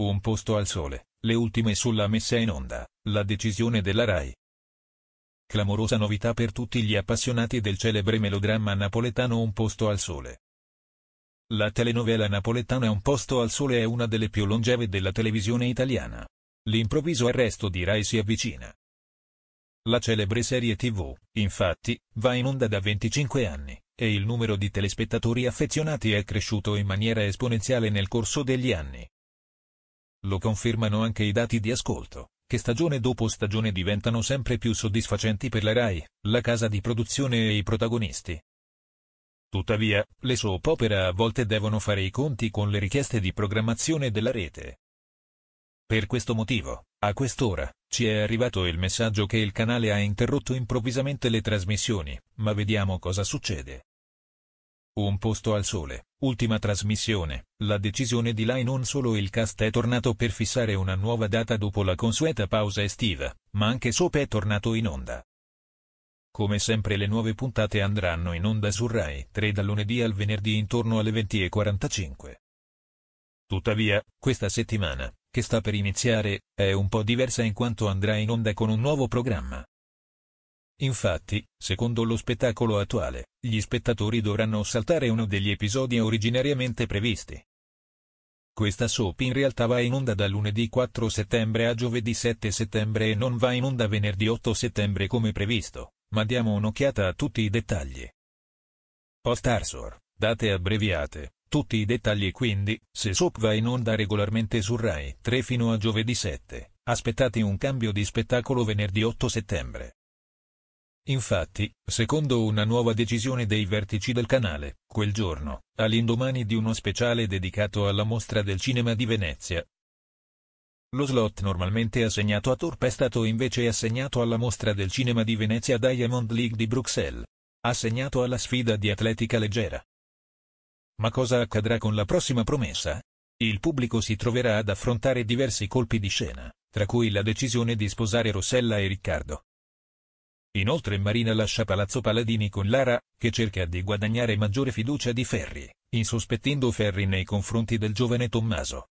Un posto al sole, le ultime sulla messa in onda, la decisione della RAI. Clamorosa novità per tutti gli appassionati del celebre melodramma napoletano Un posto al sole. La telenovela napoletana Un posto al sole è una delle più longeve della televisione italiana. L'improvviso arresto di Rai si avvicina. La celebre serie tv, infatti, va in onda da 25 anni, e il numero di telespettatori affezionati è cresciuto in maniera esponenziale nel corso degli anni. Lo confermano anche i dati di ascolto, che stagione dopo stagione diventano sempre più soddisfacenti per la RAI, la casa di produzione e i protagonisti. Tuttavia, le soap opera a volte devono fare i conti con le richieste di programmazione della rete. Per questo motivo, a quest'ora, ci è arrivato il messaggio che il canale ha interrotto improvvisamente le trasmissioni, ma vediamo cosa succede. Un posto al sole, ultima trasmissione, la decisione di Lai non solo il cast è tornato per fissare una nuova data dopo la consueta pausa estiva, ma anche Soap è tornato in onda. Come sempre le nuove puntate andranno in onda su Rai 3 dal lunedì al venerdì intorno alle 20.45. Tuttavia, questa settimana, che sta per iniziare, è un po' diversa in quanto andrà in onda con un nuovo programma. Infatti, secondo lo spettacolo attuale, gli spettatori dovranno saltare uno degli episodi originariamente previsti. Questa soap in realtà va in onda da lunedì 4 settembre a giovedì 7 settembre e non va in onda venerdì 8 settembre come previsto, ma diamo un'occhiata a tutti i dettagli. Post-Arsor, date abbreviate, tutti i dettagli quindi, se soap va in onda regolarmente su Rai 3 fino a giovedì 7, aspettate un cambio di spettacolo venerdì 8 settembre. Infatti, secondo una nuova decisione dei vertici del canale, quel giorno, all'indomani di uno speciale dedicato alla mostra del cinema di Venezia, lo slot normalmente assegnato a Torp è stato invece assegnato alla mostra del cinema di Venezia Diamond League di Bruxelles, assegnato alla sfida di atletica leggera. Ma cosa accadrà con la prossima promessa? Il pubblico si troverà ad affrontare diversi colpi di scena, tra cui la decisione di sposare Rossella e Riccardo. Inoltre Marina lascia Palazzo Paladini con Lara, che cerca di guadagnare maggiore fiducia di Ferri, insospettendo Ferri nei confronti del giovane Tommaso.